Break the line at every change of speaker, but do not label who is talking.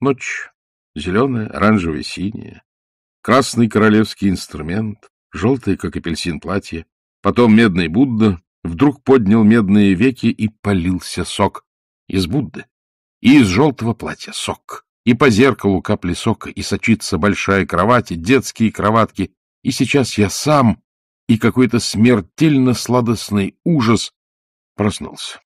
Ночь зеленая, оранжевая, синяя, красный королевский инструмент, желтое, как апельсин, платье, потом медный Будда, вдруг поднял медные веки и полился сок из Будды, и из желтого платья сок, и по зеркалу капли сока, и сочится большая кровать, и детские кроватки, и сейчас я сам, и какой-то смертельно сладостный ужас
проснулся.